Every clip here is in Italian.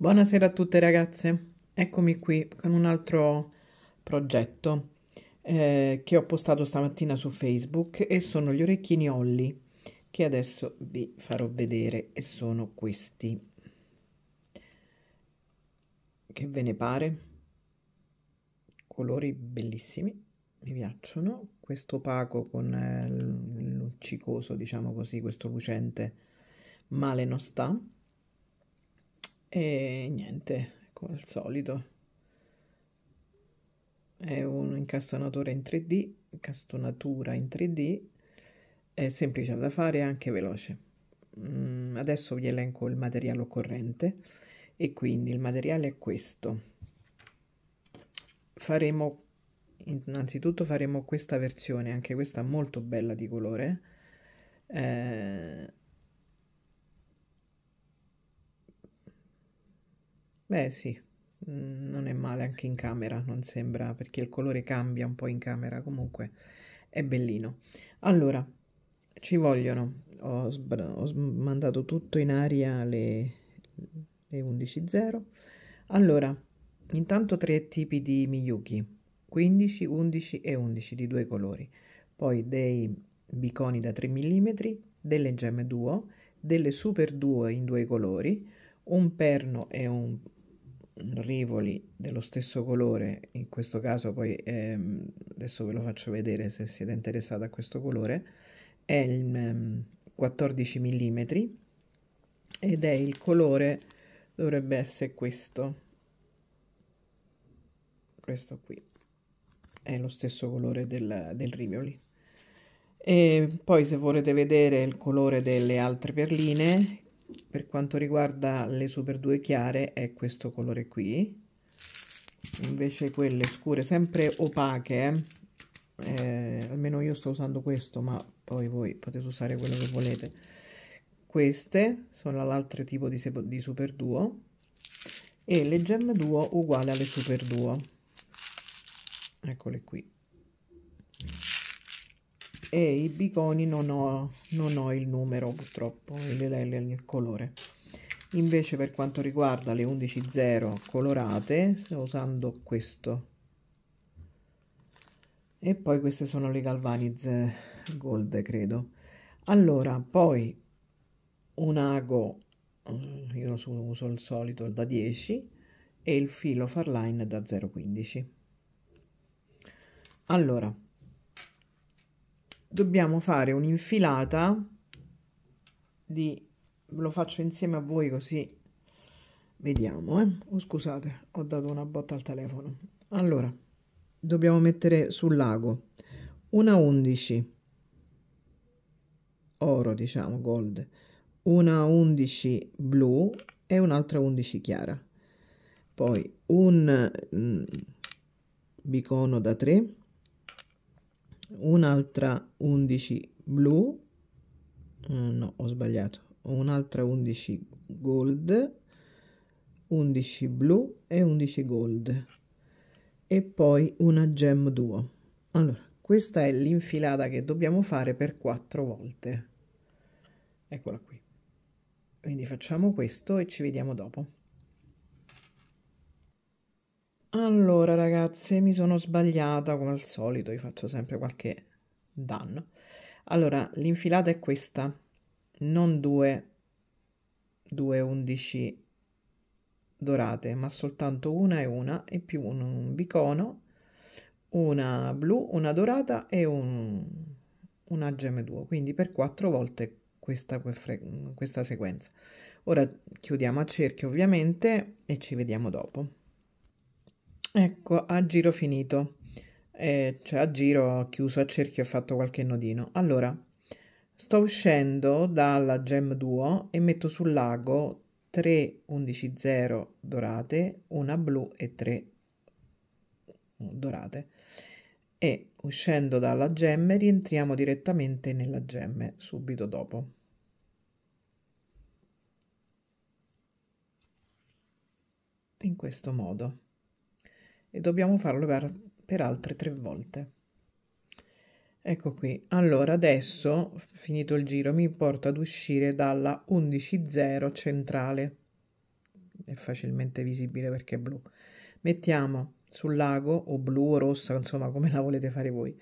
Buonasera a tutte ragazze, eccomi qui con un altro progetto eh, che ho postato stamattina su Facebook e sono gli orecchini Olli che adesso vi farò vedere e sono questi. Che ve ne pare? Colori bellissimi, mi piacciono. Questo opaco con eh, luccicoso, diciamo così, questo lucente male non sta e niente, come al solito. È un incastonatore in 3D, incastonatura in 3D, è semplice da fare e anche veloce. Mm, adesso vi elenco il materiale occorrente e quindi il materiale è questo. Faremo innanzitutto faremo questa versione, anche questa molto bella di colore. Eh, Beh, sì, mm, non è male anche in camera, non sembra, perché il colore cambia un po' in camera, comunque è bellino. Allora, ci vogliono, ho, ho mandato tutto in aria le, le 11.0. Allora, intanto tre tipi di Miyuki, 15, 11 e 11 di due colori, poi dei biconi da 3 mm, delle gemme duo, delle super duo in due colori, un perno e un rivoli dello stesso colore, in questo caso poi ehm, adesso ve lo faccio vedere se siete interessati a questo colore, è il ehm, 14 mm ed è il colore, dovrebbe essere questo, questo qui, è lo stesso colore del, del rivoli. E poi se volete vedere il colore delle altre perline, per quanto riguarda le super 2 chiare è questo colore qui invece quelle scure sempre opache eh, almeno io sto usando questo ma poi voi potete usare quello che volete queste sono l'altro tipo di, di super duo e le gemme duo uguale alle super duo eccole qui e i bigoni non ho, non ho il numero purtroppo, il, il, il colore. Invece per quanto riguarda le 11.0 colorate, sto usando questo. E poi queste sono le Galvaniz Gold, credo. Allora, poi un ago, mm, io uso il solito da 10 e il filo Farline da 0,15. Allora, dobbiamo fare un'infilata di lo faccio insieme a voi così vediamo eh. oh, scusate ho dato una botta al telefono allora dobbiamo mettere sul lago una 11 oro diciamo gold una 11 blu e un'altra 11 chiara poi un mm, bicono da 3 un'altra 11 blu, mm, no ho sbagliato, un'altra 11 gold, 11 blu e 11 gold e poi una gem duo. Allora, questa è l'infilata che dobbiamo fare per quattro volte. Eccola qui. Quindi facciamo questo e ci vediamo dopo. Allora ragazze, mi sono sbagliata come al solito, vi faccio sempre qualche danno. Allora, l'infilata è questa, non due, due undici dorate, ma soltanto una e una e più un, un bicono, una blu, una dorata e un, una gemme 2, quindi per quattro volte questa, questa sequenza. Ora chiudiamo a cerchio ovviamente e ci vediamo dopo. Ecco, a giro finito. Eh, cioè a giro ho chiuso a cerchio e ho fatto qualche nodino. Allora, sto uscendo dalla Gem Duo e metto sul lago 3 11 0 dorate, una blu e 3 dorate. E uscendo dalla gemme rientriamo direttamente nella gemme subito dopo. In questo modo e dobbiamo farlo per, per altre tre volte. Ecco qui. Allora, adesso, finito il giro, mi porto ad uscire dalla 11.0 centrale. È facilmente visibile perché è blu. Mettiamo sul lago, o blu o rossa, insomma, come la volete fare voi,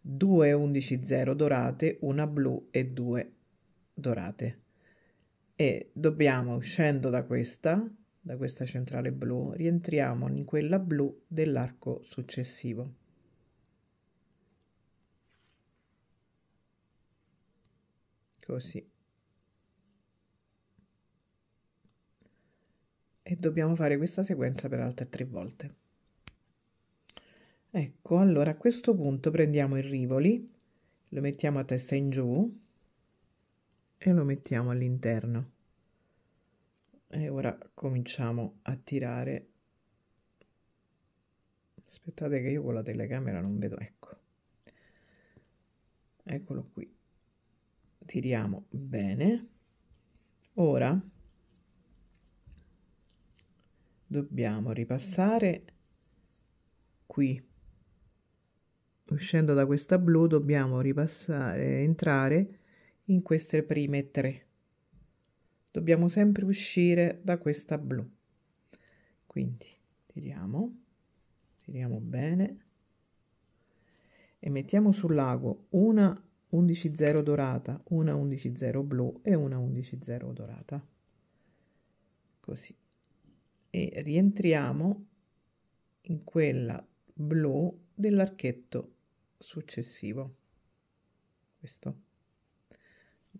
due 11.0 dorate, una blu e due dorate. E dobbiamo, uscendo da questa, da questa centrale blu, rientriamo in quella blu dell'arco successivo. Così. E dobbiamo fare questa sequenza per altre tre volte. Ecco, allora a questo punto prendiamo il rivoli, lo mettiamo a testa in giù e lo mettiamo all'interno e ora cominciamo a tirare aspettate che io con la telecamera non vedo ecco eccolo qui tiriamo bene ora dobbiamo ripassare qui uscendo da questa blu dobbiamo ripassare entrare in queste prime tre dobbiamo sempre uscire da questa blu quindi tiriamo tiriamo bene e mettiamo sul lago una 11.0 dorata una 11.0 blu e una 11.0 dorata così e rientriamo in quella blu dell'archetto successivo questo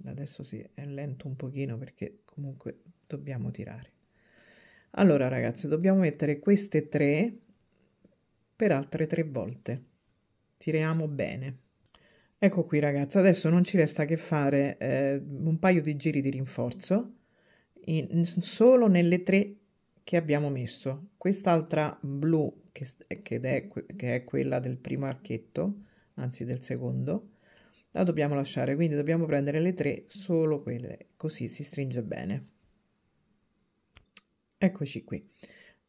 adesso si è lento un pochino perché comunque dobbiamo tirare. Allora ragazzi, dobbiamo mettere queste tre per altre tre volte. Tiriamo bene. Ecco qui ragazzi, adesso non ci resta che fare eh, un paio di giri di rinforzo in, solo nelle tre che abbiamo messo. Quest'altra blu che, che, è, che è quella del primo archetto, anzi del secondo, la dobbiamo lasciare, quindi dobbiamo prendere le tre, solo quelle, così si stringe bene. Eccoci qui.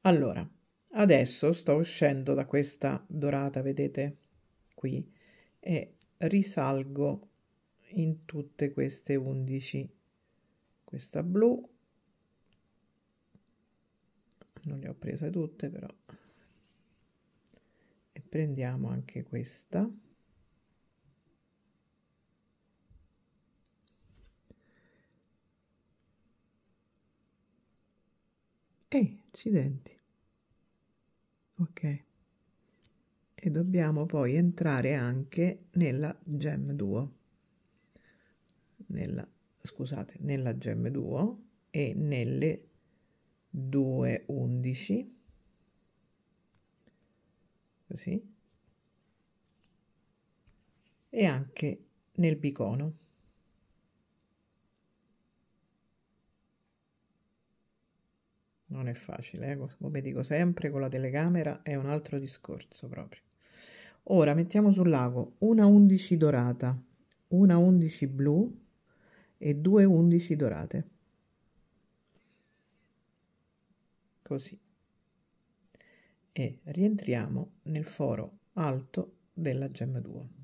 Allora, adesso sto uscendo da questa dorata, vedete, qui, e risalgo in tutte queste 11, questa blu, non le ho prese tutte però, e prendiamo anche questa. accidenti ok e dobbiamo poi entrare anche nella gem duo nella scusate nella gem duo e nelle 2 11 così e anche nel bicono non è facile, eh? come dico sempre, con la telecamera è un altro discorso proprio. Ora mettiamo sul lago una 11 dorata, una 11 blu e due 11 dorate. Così. E rientriamo nel foro alto della gemma 2.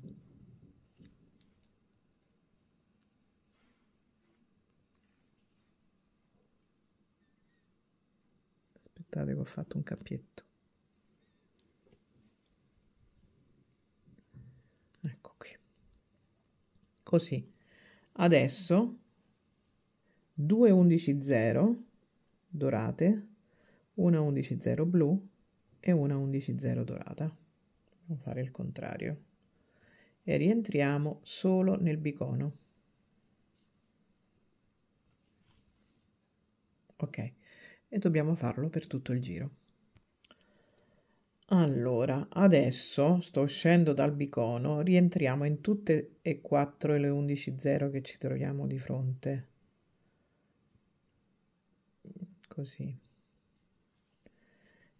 Aspettate che ho fatto un cappietto. Ecco qui. Così. Adesso 2 11 0 dorate, 1 11 0 blu e 1 11 0 dorata. Dobbiamo fare il contrario. E rientriamo solo nel bicono. Ok e dobbiamo farlo per tutto il giro. Allora, adesso sto uscendo dal bicono, rientriamo in tutte e quattro le 11.0 che ci troviamo di fronte. Così.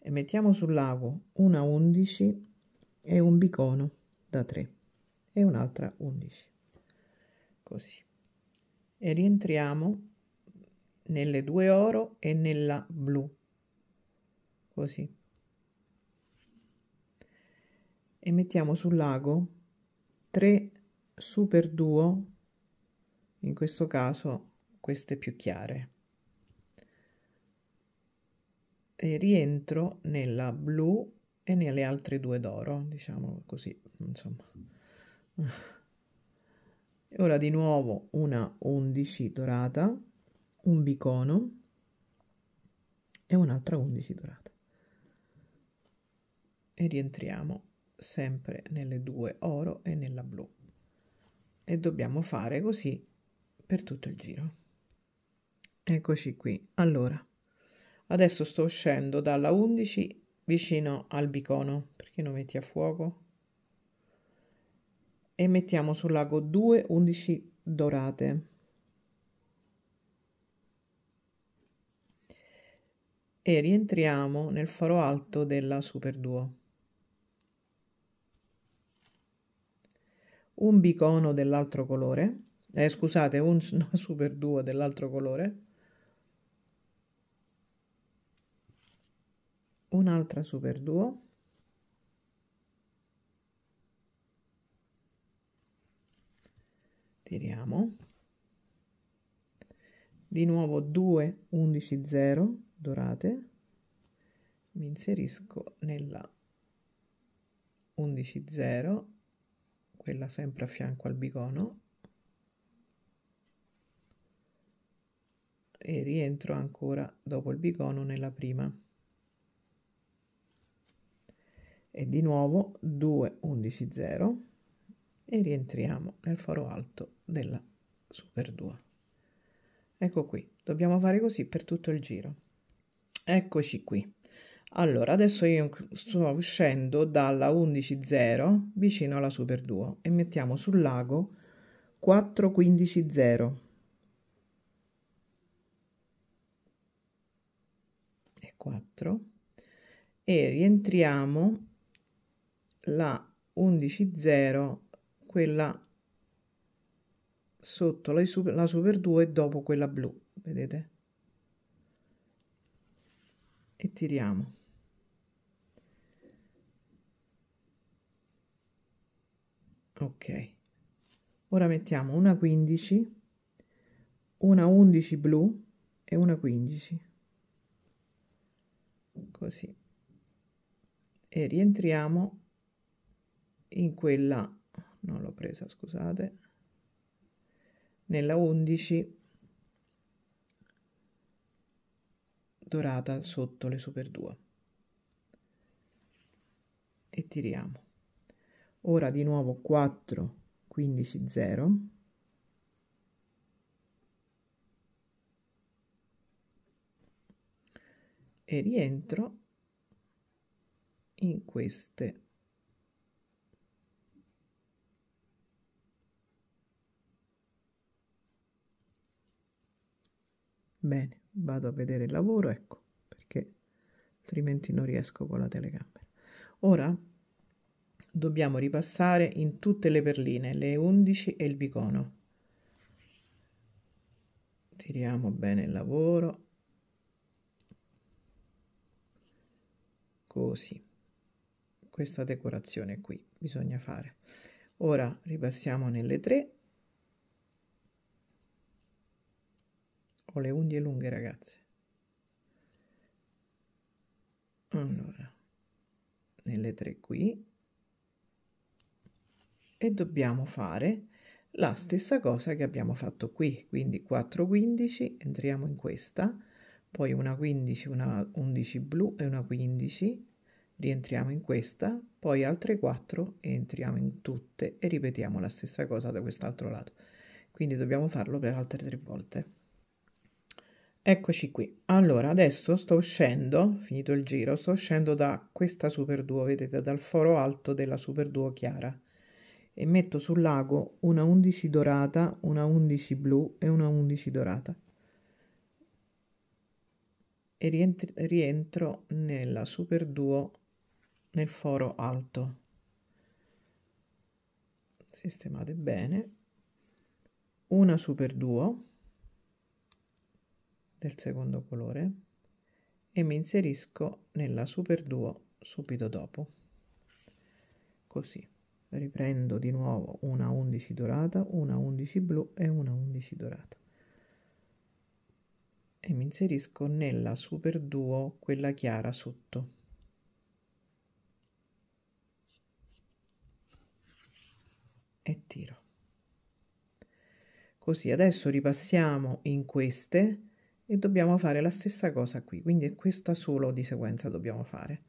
E mettiamo sul lago una 11 e un bicono da 3 e un'altra 11. Così. E rientriamo nelle due oro e nella blu così e mettiamo sul lago 3 super duo in questo caso queste più chiare e rientro nella blu e nelle altre due d'oro diciamo così insomma E ora di nuovo una 11 dorata un bicono e un'altra 11 dorata e rientriamo sempre nelle due oro e nella blu e dobbiamo fare così per tutto il giro eccoci qui allora adesso sto uscendo dalla 11 vicino al bicono perché lo metti a fuoco e mettiamo sul lago 2 11 dorate e rientriamo nel foro alto della Super Duo. Un bicono dell'altro colore, eh, scusate, un Super Duo dell'altro colore, un'altra Super Duo, tiriamo, di nuovo 2, 11, 0, dorate mi inserisco nella 11.0 quella sempre a fianco al bicono e rientro ancora dopo il bicono nella prima e di nuovo 2 11 e rientriamo nel foro alto della super 2 ecco qui dobbiamo fare così per tutto il giro Eccoci qui. Allora, adesso io sto uscendo dalla 11.0 vicino alla Super Duo e mettiamo sul lago 4.15.0. E 4. E rientriamo la 11.0, quella sotto la Super, la Super 2 e dopo quella blu, vedete? e tiriamo. Ok. Ora mettiamo una 15, una 11 blu e una 15. Così. E rientriamo in quella, non l'ho presa, scusate, nella 11 dorata sotto le super 2 e tiriamo ora di nuovo 4 15 0 e rientro in queste bene vado a vedere il lavoro, ecco, perché altrimenti non riesco con la telecamera. Ora dobbiamo ripassare in tutte le perline, le 11 e il bicono. Tiriamo bene il lavoro. Così. Questa decorazione qui bisogna fare. Ora ripassiamo nelle 3 Ho le unghie lunghe, ragazze. Allora, nelle tre qui. E dobbiamo fare la stessa cosa che abbiamo fatto qui, quindi 4 15, entriamo in questa, poi una 15, una 11 blu e una 15, rientriamo in questa, poi altre 4 entriamo in tutte e ripetiamo la stessa cosa da quest'altro lato. Quindi dobbiamo farlo per altre tre volte. Eccoci qui. Allora, adesso sto uscendo, finito il giro, sto uscendo da questa Super Duo, vedete, dal foro alto della Super Duo Chiara e metto sul lago una 11 dorata, una 11 blu e una 11 dorata. E rientri, rientro nella Super Duo nel foro alto. Sistemate bene. Una Super Duo del secondo colore e mi inserisco nella super duo subito dopo così riprendo di nuovo una 11 dorata una 11 blu e una 11 dorata e mi inserisco nella super duo quella chiara sotto e tiro così adesso ripassiamo in queste e dobbiamo fare la stessa cosa qui quindi è questa solo di sequenza dobbiamo fare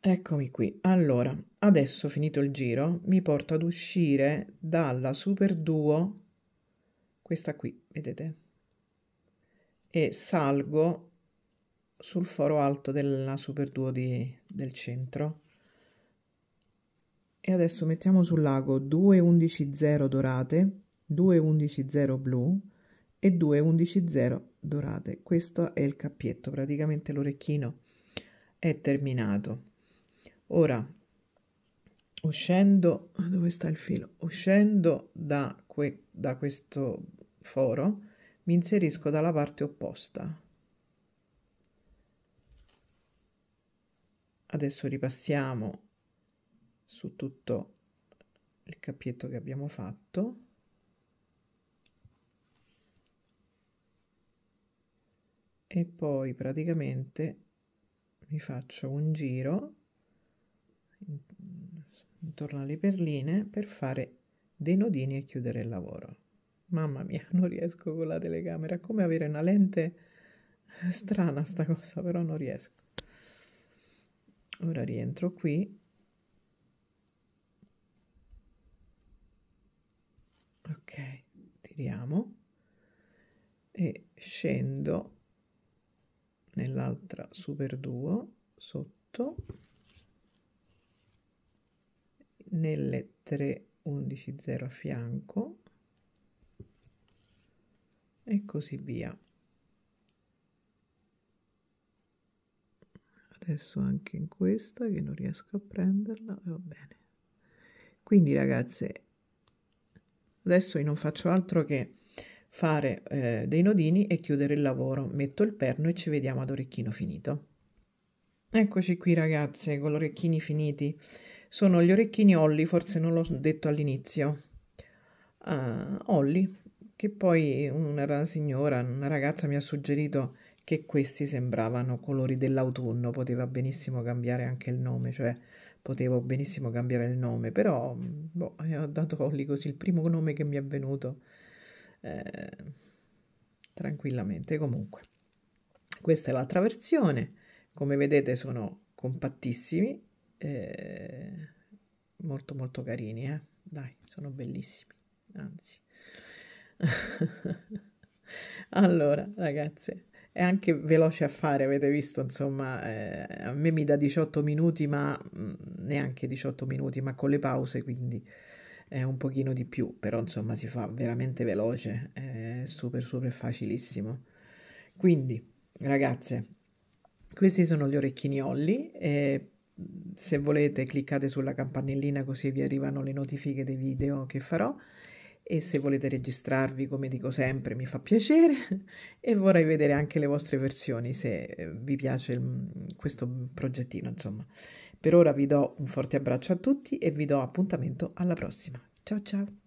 eccomi qui allora adesso finito il giro mi porto ad uscire dalla super duo questa qui vedete e salgo sul foro alto della super duo di, del centro e adesso mettiamo sul lago 11 0 dorate 11 0 blu e 2 11 0 dorate questo è il cappietto praticamente l'orecchino è terminato ora uscendo dove sta il filo uscendo da, que, da questo foro mi inserisco dalla parte opposta adesso ripassiamo su tutto il cappietto che abbiamo fatto e poi praticamente mi faccio un giro intorno alle perline per fare dei nodini e chiudere il lavoro. Mamma mia, non riesco con la telecamera, come avere una lente strana sta cosa, però non riesco. Ora rientro qui. Ok, tiriamo e scendo nell'altra super duo sotto nelle 3 11 0 a fianco e così via adesso anche in questa che non riesco a prenderla va bene quindi ragazze adesso io non faccio altro che fare eh, dei nodini e chiudere il lavoro. Metto il perno e ci vediamo ad orecchino finito. Eccoci qui ragazze con gli orecchini finiti. Sono gli orecchini Olli, forse non l'ho detto all'inizio. Uh, Olli, che poi una signora, una ragazza mi ha suggerito che questi sembravano colori dell'autunno, poteva benissimo cambiare anche il nome, cioè potevo benissimo cambiare il nome, però boh, eh, ho dato Olli così il primo nome che mi è venuto eh, tranquillamente. Comunque, questa è l'altra versione. Come vedete sono compattissimi, eh, molto molto carini, eh? dai, sono bellissimi, anzi. allora, ragazze, è anche veloce a fare, avete visto, insomma, eh, a me mi dà 18 minuti, ma mh, mm, neanche 18 minuti, ma con le pause, quindi è eh, un pochino di più, però insomma si fa veramente veloce, è super super facilissimo. Quindi, ragazze, questi sono gli orecchini Olli e se volete cliccate sulla campanellina così vi arrivano le notifiche dei video che farò e se volete registrarvi come dico sempre mi fa piacere e vorrei vedere anche le vostre versioni se eh, vi piace questo progettino insomma per ora vi do un forte abbraccio a tutti e vi do appuntamento alla prossima. Ciao ciao!